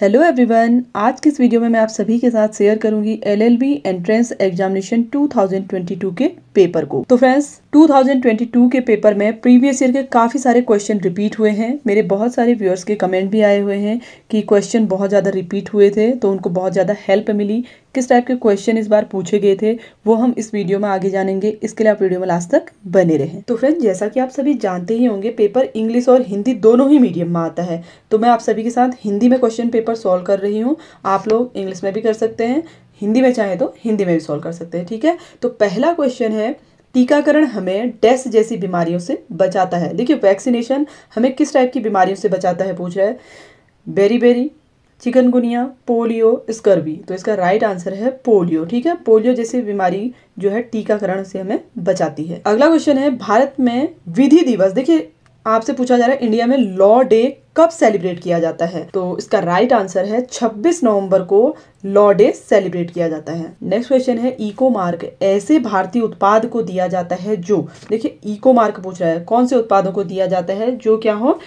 Hello everyone आज के इस वीडियो में मैं आप सभी के साथ शेयर करूंगी एलएलबी एंट्रेंस एग्जामिनेशन 2022 के पेपर को तो फ्रेंड्स 2022 के पेपर में प्रीवियस ईयर के काफ़ी सारे क्वेश्चन रिपीट हुए हैं मेरे बहुत सारे व्यूअर्स के कमेंट भी आए हुए हैं कि क्वेश्चन बहुत ज़्यादा रिपीट हुए थे तो उनको बहुत ज़्यादा हेल्प मिली किस टाइप के क्वेश्चन इस बार पूछे गए थे वो हम इस वीडियो में आगे जानेंगे इसके लिए आप वीडियो में लास्ट तक बने रहें तो फ्रेंड जैसा कि आप सभी जानते ही होंगे पेपर इंग्लिश और हिंदी दोनों ही मीडियम में आता है तो मैं आप सभी के साथ हिंदी में क्वेश्चन पेपर सॉल्व कर रही हूँ आप लोग इंग्लिश में भी कर सकते हैं हिंदी में चाहे तो हिंदी में भी सॉल्व कर सकते हैं ठीक है तो पहला क्वेश्चन है टीकाकरण हमें डेस जैसी बीमारियों से बचाता है देखिए वैक्सीनेशन हमें किस टाइप की बीमारियों से बचाता है पूछ रहा है beriberi chikungunya polio scurvy तो इसका राइट आंसर है पोलियो ठीक है पोलियो जैसी बीमारी जो है टीकाकरण से हमें बचाती है अगला क्वेश्चन है भारत में विधि दिवस देखिए आपसे पूछा जा रहा है इंडिया में लॉ डे कब सेलिब्रेट किया जाता है तो इसका राइट right आंसर है 26 नवंबर को लॉ डे सेलिब्रेट किया जाता है नेक्स्ट क्वेश्चन है इको मार्क ऐसे भारतीय उत्पाद को दिया जाता है जो देखिए इको मार्क पूछ रहा है कौन से उत्पादों को दिया जाता है जो क्या हो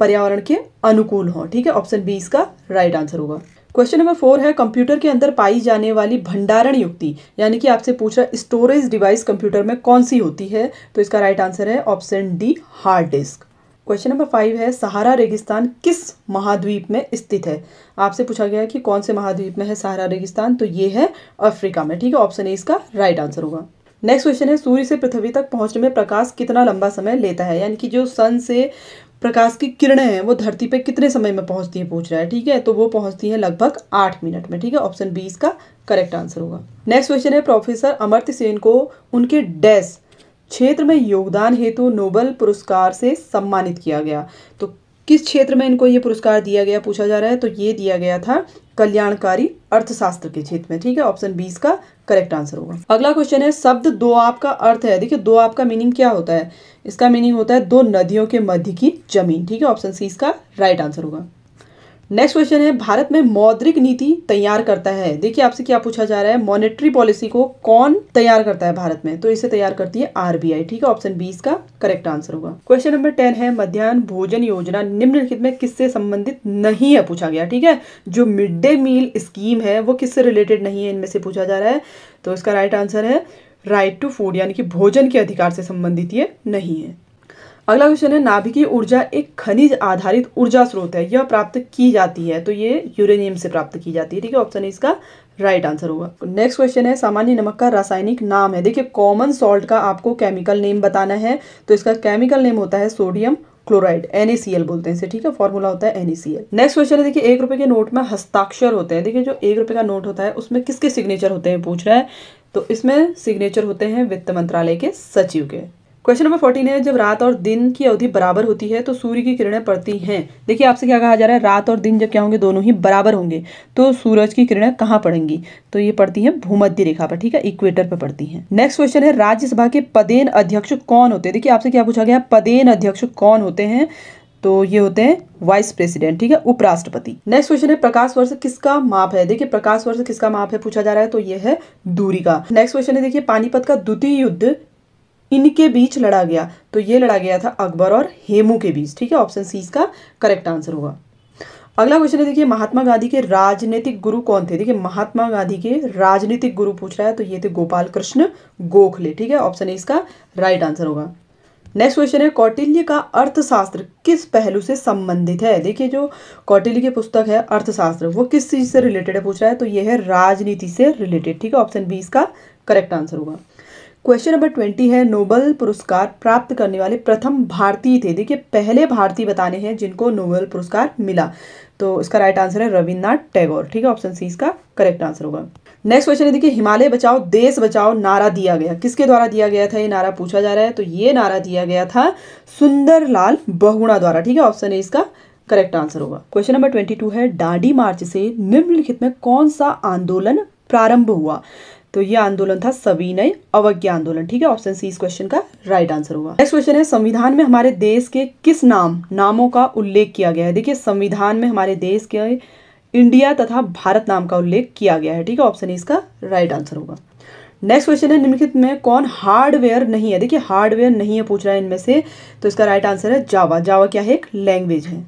पर्यावरण के अनुकूल हो ठीक है ऑप्शन बी इसका राइट right आंसर होगा क्वेश्चन नंबर फोर है कंप्यूटर के अंदर पाई जाने वाली भंडारण युक्ति यानी कि आपसे पूछा स्टोरेज डिवाइस कंप्यूटर में कौन सी होती है तो इसका राइट आंसर है option D hard disk question number five है सहारा रेगिस्तान किस महाद्वीप में स्थित है आपसे पूछा गया है कि कौन से महाद्वीप में है सहारा रेगिस्तान तो ये है अफ्रीका में ठीक है ऑप्शन ए इसका राइट आंसर होगा नेक्स्ट क्वेश्चन है सूर्य से पृथ्वी तक पहुंचने में प्रकाश कितना लंबा समय लेता है यानी कि जो सन से प्रकाश की किरणें हैं वो धरती पे कितने समय में पहुंचती है पूछ रहा है ठीक है तो वो पहुंचती है लगभग आठ मिनट में ठीक है ऑप्शन बी इसका करेक्ट आंसर होगा नेक्स्ट क्वेश्चन है प्रोफेसर अमर्त्य सेन को उनके डेस क्षेत्र में योगदान हेतु नोबल पुरस्कार से सम्मानित किया गया तो किस क्षेत्र में इनको ये पुरस्कार दिया गया पूछा जा रहा है तो ये दिया गया था कल्याणकारी अर्थशास्त्र के क्षेत्र में ठीक है ऑप्शन बीस का करेक्ट आंसर होगा अगला क्वेश्चन है शब्द दो आप का अर्थ है देखिए दो आप का मीनिंग क्या होता है इसका मीनिंग होता है दो नदियों के मध्य की जमीन ठीक है ऑप्शन सी इसका राइट आंसर होगा नेक्स्ट क्वेश्चन है भारत में मौद्रिक नीति तैयार करता है देखिए आपसे क्या पूछा जा रहा है मॉनेटरी पॉलिसी को कौन तैयार करता है भारत में तो इसे तैयार करती है आरबीआई ठीक है ऑप्शन बी इसका करेक्ट आंसर होगा क्वेश्चन नंबर टेन है मध्यान्ह भोजन योजना निम्नलिखित में किससे संबंधित नहीं है पूछा गया ठीक है जो मिड डे मील स्कीम है वो किससे रिलेटेड नहीं है इनमें से पूछा जा रहा है तो इसका राइट आंसर है राइट टू फूड यानी कि भोजन के अधिकार से संबंधित ये नहीं है अगला क्वेश्चन है नाभिकीय ऊर्जा एक खनिज आधारित ऊर्जा स्रोत है यह प्राप्त की जाती है तो ये यूरेनियम से प्राप्त की जाती है ठीक है ऑप्शन इसका राइट आंसर होगा नेक्स्ट क्वेश्चन है सामान्य नमक का रासायनिक नाम है देखिए कॉमन सॉल्ट का आपको केमिकल नेम बताना है तो इसका केमिकल नेम होता है सोडियम क्लोराइड एनएसीएल बोलते हैं इसे ठीक है फॉर्मूला होता है एनएसीएल नेक्स्ट क्वेश्चन है देखिए एक रुपए के नोट में हस्ताक्षर होते हैं देखिए जो एक रुपए का नोट होता है उसमें किसके सिग्नेचर होते हैं पूछ रहा है तो इसमें सिग्नेचर होते हैं वित्त मंत्रालय के सचिव के क्वेश्चन नंबर फोर्टीन है जब रात और दिन की अवधि बराबर होती है तो सूर्य की किरणें पड़ती हैं देखिए आपसे क्या कहा जा रहा है रात और दिन जब क्या होंगे दोनों ही बराबर होंगे तो सूरज की किरणें कहाँ पड़ेंगी तो ये पड़ती हैं भूमध्य रेखा पर ठीक है इक्वेटर पर पड़ती हैं नेक्स्ट क्वेश्चन है राज्यसभा के पदेन अध्यक्ष कौन होते हैं देखिए आपसे क्या पूछा गया पदेन अध्यक्ष कौन होते हैं तो ये होते हैं वाइस प्रेसिडेंट ठीक है उपराष्ट्रपति नेक्स्ट क्वेश्चन है प्रकाश वर्ष किसका माप है देखिए प्रकाश वर्ष किसका माप है पूछा जा रहा है तो ये है दूरी का नेक्स्ट क्वेश्चन है देखिए पानीपत का द्वितीय युद्ध इनके बीच लड़ा गया तो ये लड़ा गया था अकबर और हेमू के बीच ठीक है ऑप्शन सी इसका करेक्ट आंसर होगा अगला क्वेश्चन है देखिए महात्मा गांधी के राजनीतिक गुरु कौन थे देखिए महात्मा गांधी के राजनीतिक गुरु पूछ रहा है तो ये थे गोपाल कृष्ण गोखले ठीक है ऑप्शन ए इसका राइट आंसर होगा नेक्स्ट क्वेश्चन है कौटिल्य का अर्थशास्त्र किस पहलू से संबंधित है देखिए जो कौटिल्य की पुस्तक है अर्थशास्त्र वो किस चीज से रिलेटेड है पूछ रहा है तो ये है राजनीति से रिलेटेड ठीक है ऑप्शन बी इसका करेक्ट आंसर होगा क्वेश्चन नंबर ट्वेंटी है नोबल पुरस्कार प्राप्त करने वाले प्रथम भारतीय थे देखिए पहले भारतीय बताने हैं जिनको नोबल पुरस्कार मिला तो इसका राइट आंसर है रविन्द्रनाथ टैगोर ठीक है ऑप्शन सी इसका करेक्ट आंसर होगा नेक्स्ट क्वेश्चन है देखिए हिमालय बचाओ देश बचाओ नारा दिया गया किसके द्वारा दिया गया था ये नारा पूछा जा रहा है तो ये नारा दिया गया था सुंदरलाल बहुणा द्वारा ठीक है ऑप्शन ए इसका करेक्ट आंसर होगा क्वेश्चन नंबर ट्वेंटी टू है डांडी मार्च से निम्नलिखित में कौन सा आंदोलन प्रारंभ हुआ तो ये आंदोलन था सविनय अवज्ञा आंदोलन ठीक है ऑप्शन सी इस क्वेश्चन का राइट आंसर होगा नेक्स्ट क्वेश्चन है संविधान में हमारे देश के किस नाम नामों का उल्लेख किया गया है देखिए संविधान में हमारे देश के इंडिया तथा भारत नाम का उल्लेख किया गया है ठीक है ऑप्शन e इसका राइट आंसर होगा नेक्स्ट क्वेश्चन है निम्नलिखित में कौन हार्डवेयर नहीं है देखिए हार्डवेयर नहीं है पूछ रहा है इनमें से तो इसका राइट आंसर है जावा जावा क्या है एक लैंग्वेज है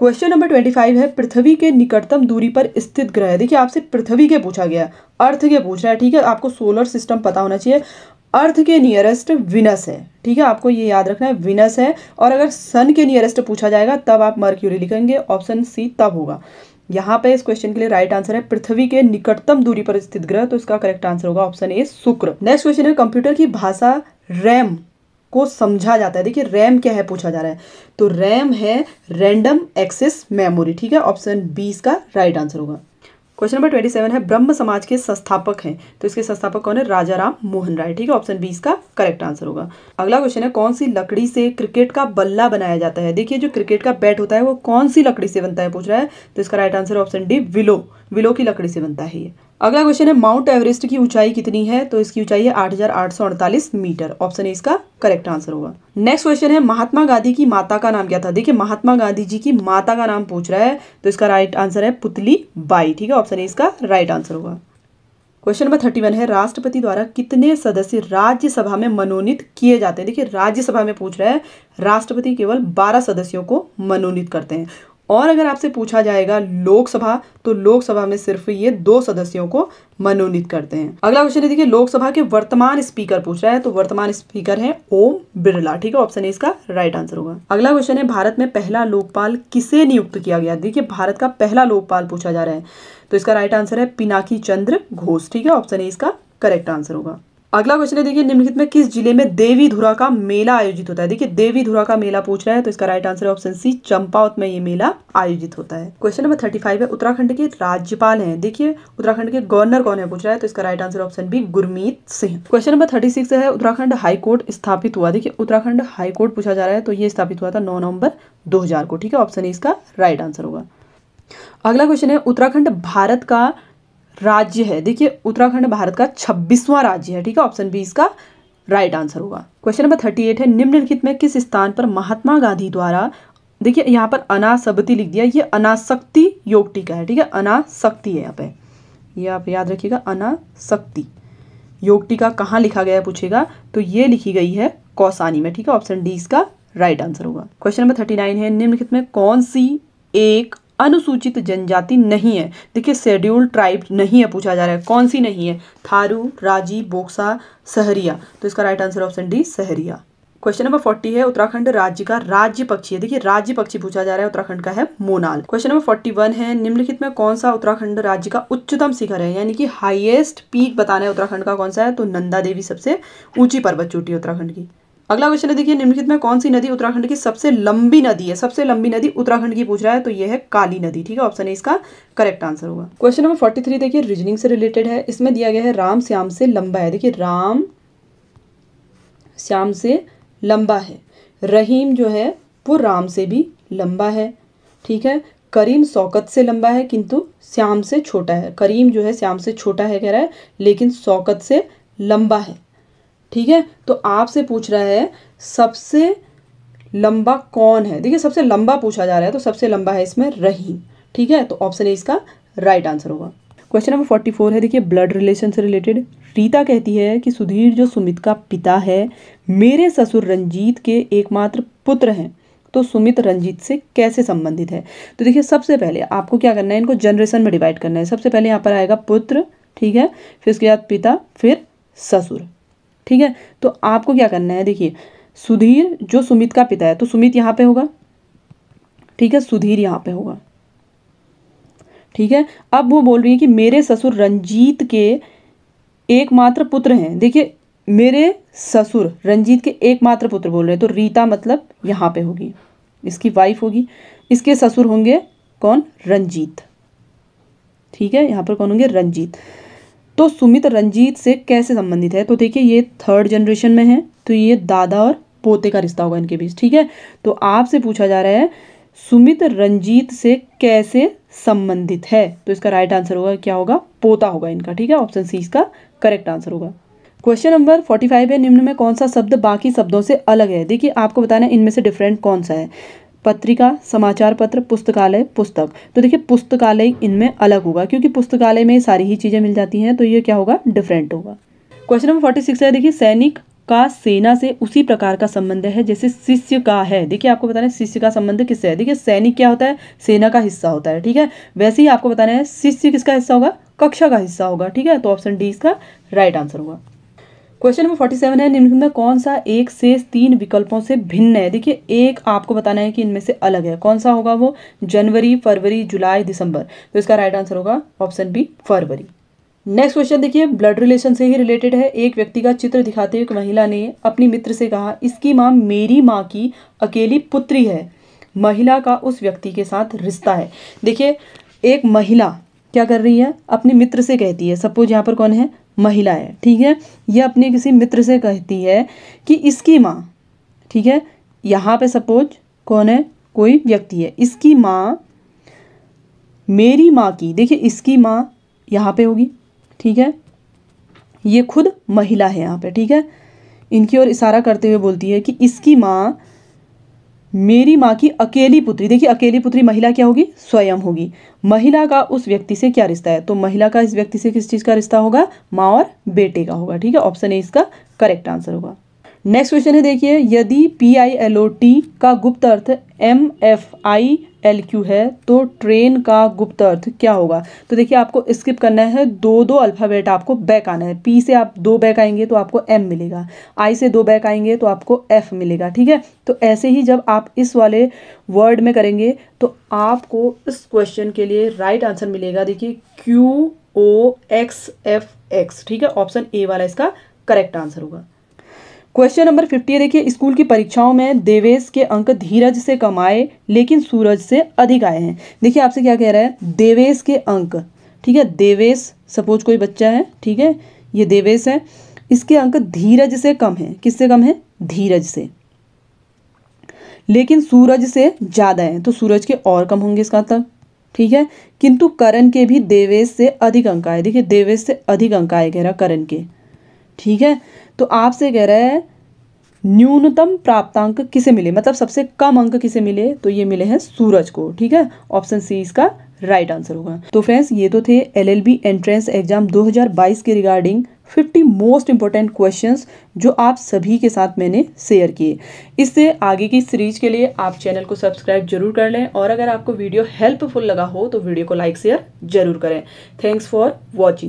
क्वेश्चन नंबर ट्वेंटी फाइव है पृथ्वी के निकटतम दूरी पर स्थित ग्रह देखिए आपसे पृथ्वी के पूछा गया अर्थ के पूछ रहा है ठीक है आपको सोलर सिस्टम पता होना चाहिए अर्थ के नियरेस्ट विनस है ठीक है आपको ये याद रखना है विनस है और अगर सन के नियरेस्ट पूछा जाएगा तब आप मर्क्यूरी लिखेंगे ऑप्शन सी तब होगा यहाँ पे इस क्वेश्चन के लिए राइट आंसर है पृथ्वी के निकटतम दूरी पर स्थित ग्रह तो इसका करेक्ट आंसर होगा ऑप्शन ए शुक्र नेक्स्ट क्वेश्चन है कंप्यूटर की भाषा रैम को समझा जाता है देखिए रैम क्या है पूछा जा रहा है तो रैम है रैंडम एक्सेस मेमोरी ठीक है ऑप्शन बी इसका राइट आंसर होगा क्वेश्चन नंबर ट्वेंटी सेवन है ब्रह्म समाज के संस्थापक हैं तो इसके संस्थापक कौन है राजा राम मोहन राय ठीक है ऑप्शन बी इसका करेक्ट आंसर होगा अगला क्वेश्चन है कौन सी लकड़ी से क्रिकेट का बल्ला बनाया जाता है देखिए जो क्रिकेट का बैट होता है वो कौन सी लकड़ी से बनता है पूछ रहा है तो इसका right answer option D willow willow की लकड़ी से बनता है ये अगला क्वेश्चन है माउंट एवरेस्ट की ऊंचाई कितनी है तो इसकी ऊंचाई है आठ मीटर ऑप्शन ए इसका करेक्ट आंसर होगा नेक्स्ट क्वेश्चन है महात्मा गांधी की माता का नाम क्या था देखिए महात्मा गांधी जी की माता का नाम पूछ रहा है तो इसका राइट आंसर है पुतली बाई ठीक है ऑप्शन ए इसका राइट आंसर होगा क्वेश्चन नंबर थर्टी वन है राष्ट्रपति द्वारा कितने सदस्य राज्यसभा में मनोनीत किए जाते हैं देखिए राज्यसभा में पूछ रहा है राष्ट्रपति केवल बारह सदस्यों को मनोनीत करते हैं और अगर आपसे पूछा जाएगा लोकसभा तो लोकसभा में सिर्फ ये दो सदस्यों को मनोनीत करते हैं अगला क्वेश्चन है देखिए लोकसभा के वर्तमान स्पीकर पूछ रहा है तो वर्तमान स्पीकर है ओम बिरला ठीक है ऑप्शन ए इसका राइट आंसर होगा अगला क्वेश्चन है भारत में पहला लोकपाल किसे नियुक्त किया गया देखिए भारत का पहला लोकपाल पूछा जा रहा है तो इसका राइट आंसर है पिनाकी चंद्र घोष ठीक है ऑप्शन ए इसका करेक्ट आंसर होगा अगला क्वेश्चन है देखिए निम्नलिखित में किस जिले में देवी धुरा का मेला आयोजित होता है देखिए देवी धुरा का मेला पूछ रहा है तो इसका राइट आंसर है ऑप्शन सी चंपावत में ये मेला आयोजित होता है क्वेश्चन नंबर थर्टी फाइव है उत्तराखंड के राज्यपाल हैं देखिए उत्तराखंड के गवर्नर कौन है पूछ रहा है तो इसका right answer option B Gurmeet Singh question number thirty six है उत्तराखंड हाईकोर्ट स्थापित हुआ देखिए उत्तराखंड हाईकोर्ट पूछा जा रहा है तो ये स्थापित हुआ था नौ नवंबर दो को ठीक है ऑप्शन इसका राइट आंसर होगा अगला क्वेश्चन है उत्तराखंड भारत का राज्य है देखिए उत्तराखंड भारत का छब्बीसवां राज्य है ठीक है ऑप्शन बी इसका राइट आंसर होगा क्वेश्चन नंबर थर्टी एट है निम्नलिखित में किस स्थान पर महात्मा गांधी द्वारा देखिए यहाँ पर अनासबती लिख दिया ये अनासक्ति योग टीका है ठीक है अनासक्ति है यहाँ पे ये आप याद रखिएगा अनासक्ति योग टीका कहाँ लिखा गया पूछेगा तो ये लिखी गई है कौसानी में ठीक है ऑप्शन डी इसका राइट आंसर होगा क्वेश्चन नंबर थर्टी नाइन है निम्नलिखित में कौन सी एक अनुसूचित जनजाति नहीं है देखिए शेड्यूल ट्राइब नहीं है पूछा जा रहा है कौन सी नहीं है थारू राजी बोक्सा सहरिया तो इसका right answer option D Sahariya question number forty है उत्तराखंड राज्य का राज्य पक्षी है देखिए राज्य पक्षी पूछा जा रहा है उत्तराखंड का है Monal question number forty one है निम्नलिखित में कौन सा उत्तराखंड राज्य का उच्चतम शिखर है यानी कि हाईएस्ट पीक बताना है उत्तराखंड का कौन सा है तो नंदा देवी सबसे ऊंची पर्वत चोटी है उत्तराखंड की अगला क्वेश्चन है देखिए निम्नलिखित में कौन सी नदी उत्तराखंड की सबसे लंबी नदी है सबसे लंबी नदी उत्तराखंड की पूछ रहा है तो यह है काली नदी ठीक है ऑप्शन है इसका करेक्ट आंसर होगा क्वेश्चन नंबर फोर्टी थ्री देखिए रीजनिंग से रिलेटेड है इसमें दिया गया है राम श्याम से लंबा है देखिए राम श्याम से लंबा है रहीम जो है वो राम से भी लंबा है ठीक है करीम शौकत से लंबा है किंतु श्याम से छोटा है करीम जो है श्याम से छोटा है कह रहा है लेकिन शौकत से लंबा है ठीक है तो आपसे पूछ रहा है सबसे लंबा कौन है देखिए सबसे लंबा पूछा जा रहा है तो सबसे लंबा है इसमें रहीम ठीक है तो ऑप्शन ए इसका राइट आंसर होगा क्वेश्चन नंबर फोर्टी फोर है देखिए ब्लड रिलेशन से रिलेटेड रीता कहती है कि सुधीर जो सुमित का पिता है मेरे ससुर रंजीत के एकमात्र पुत्र हैं तो सुमित रंजीत से कैसे संबंधित है तो देखिए सबसे पहले आपको क्या करना है इनको जनरेशन में डिवाइड करना है सबसे पहले यहाँ पर आएगा पुत्र ठीक है फिर उसके बाद पिता फिर ससुर ठीक है तो आपको क्या करना है देखिए सुधीर जो सुमित का पिता है तो सुमित यहाँ पे होगा ठीक है सुधीर यहाँ पे होगा ठीक है अब वो बोल रही है कि मेरे ससुर रंजीत के एकमात्र पुत्र हैं देखिए मेरे ससुर रंजीत के एकमात्र पुत्र बोल रहे हैं तो रीता मतलब यहाँ पे होगी इसकी वाइफ होगी इसके ससुर होंगे कौन रंजीत ठीक है यहाँ पर कौन होंगे रंजीत तो सुमित रंजीत से कैसे संबंधित है तो देखिए ये थर्ड जनरेशन में है तो ये दादा और पोते का रिश्ता होगा इनके बीच ठीक है तो आपसे पूछा जा रहा है सुमित रंजीत से कैसे संबंधित है तो इसका राइट आंसर होगा क्या होगा पोता होगा इनका ठीक है ऑप्शन सी इसका करेक्ट आंसर होगा क्वेश्चन नंबर फोर्टी फाइव है निम्न में कौन सा शब्द बाकी शब्दों से अलग है देखिए आपको बताना इनमें से डिफरेंट कौन सा है पत्रिका समाचार पत्र पुस्तकालय पुस्तक तो देखिए पुस्तकालय इनमें अलग होगा क्योंकि पुस्तकालय में सारी ही चीज़ें मिल जाती हैं तो ये क्या होगा डिफरेंट होगा क्वेश्चन नंबर फोर्टी सिक्स है देखिए सैनिक का सेना से उसी प्रकार का संबंध है जैसे शिष्य का है देखिए आपको बताना है शिष्य का संबंध किससे है देखिए सैनिक क्या होता है सेना का हिस्सा होता है ठीक है वैसे ही आपको बताना है शिष्य किसका हिस्सा होगा कक्षा का हिस्सा होगा ठीक है तो ऑप्शन डी इसका राइट आंसर होगा क्वेश्चन नंबर फोर्टी सेवन है निम्नलिखित में कौन सा एक से तीन विकल्पों से भिन्न है देखिए एक आपको बताना है कि इनमें से अलग है कौन सा होगा वो जनवरी फरवरी जुलाई दिसंबर तो इसका राइट आंसर होगा ऑप्शन बी फरवरी नेक्स्ट क्वेश्चन देखिए ब्लड रिलेशन से ही रिलेटेड है एक व्यक्ति का चित्र दिखाते हुए एक महिला ने अपनी मित्र से कहा इसकी माँ मेरी माँ की अकेली पुत्री है महिला का उस व्यक्ति के साथ रिश्ता है देखिए एक महिला क्या कर रही है अपने मित्र से कहती है सपोज यहाँ पर कौन है महिला है ठीक है यह अपने किसी मित्र से कहती है कि इसकी माँ ठीक है यहाँ पे सपोज कौन है कोई व्यक्ति है इसकी माँ मेरी माँ की देखिए इसकी माँ यहाँ पे होगी ठीक है ये खुद महिला है यहाँ पे ठीक है इनकी ओर इशारा करते हुए बोलती है कि इसकी माँ मेरी माँ की अकेली पुत्री देखिए अकेली पुत्री महिला क्या होगी स्वयं होगी महिला का उस व्यक्ति से क्या रिश्ता है तो महिला का इस व्यक्ति से किस चीज़ का रिश्ता होगा माँ और बेटे का होगा ठीक है ऑप्शन ए इसका करेक्ट आंसर होगा नेक्स्ट क्वेश्चन है देखिए यदि P I L O T का गुप्त अर्थ M F I L Q है तो ट्रेन का गुप्त अर्थ क्या होगा तो देखिए आपको स्किप करना है दो दो अल्फ़ाबेट आपको बैक आना है पी से आप दो बैक आएंगे तो आपको एम मिलेगा आई से दो बैक आएंगे तो आपको एफ मिलेगा ठीक है तो ऐसे ही जब आप इस वाले वर्ड में करेंगे तो आपको इस क्वेश्चन के लिए राइट आंसर मिलेगा देखिए Q O X F X ठीक है ऑप्शन ए वाला इसका करेक्ट आंसर होगा क्वेश्चन नंबर फिफ्टी देखिए स्कूल की परीक्षाओं में देवेश के अंक धीरज से कम आए लेकिन सूरज से अधिक आए हैं देखिए आपसे क्या कह रहा है देवेश के अंक ठीक है देवेश सपोज कोई बच्चा है ठीक है ये देवेश है इसके अंक धीरज से कम है किससे कम है धीरज से लेकिन सूरज से ज़्यादा है तो सूरज के और कम होंगे इसका तक मतलब। ठीक है किंतु करण के भी देवेश से अधिक अंक आए देखिए देवेश से अधिक अंक आए कह रहा करण के ठीक है तो आपसे कह रहा है न्यूनतम प्राप्तांक किसे मिले मतलब सबसे कम अंक किसे मिले तो ये मिले हैं सूरज को ठीक है ऑप्शन सी इसका राइट आंसर होगा तो फ्रेंड्स ये तो थे एलएलबी एंट्रेंस एग्जाम 2022 के रिगार्डिंग 50 मोस्ट इंपॉर्टेंट क्वेश्चंस जो आप सभी के साथ मैंने शेयर किए इससे आगे की सीरीज के लिए आप चैनल को सब्सक्राइब जरूर कर लें और अगर आपको वीडियो हेल्पफुल लगा हो तो वीडियो को लाइक शेयर जरूर करें थैंक्स फॉर वॉचिंग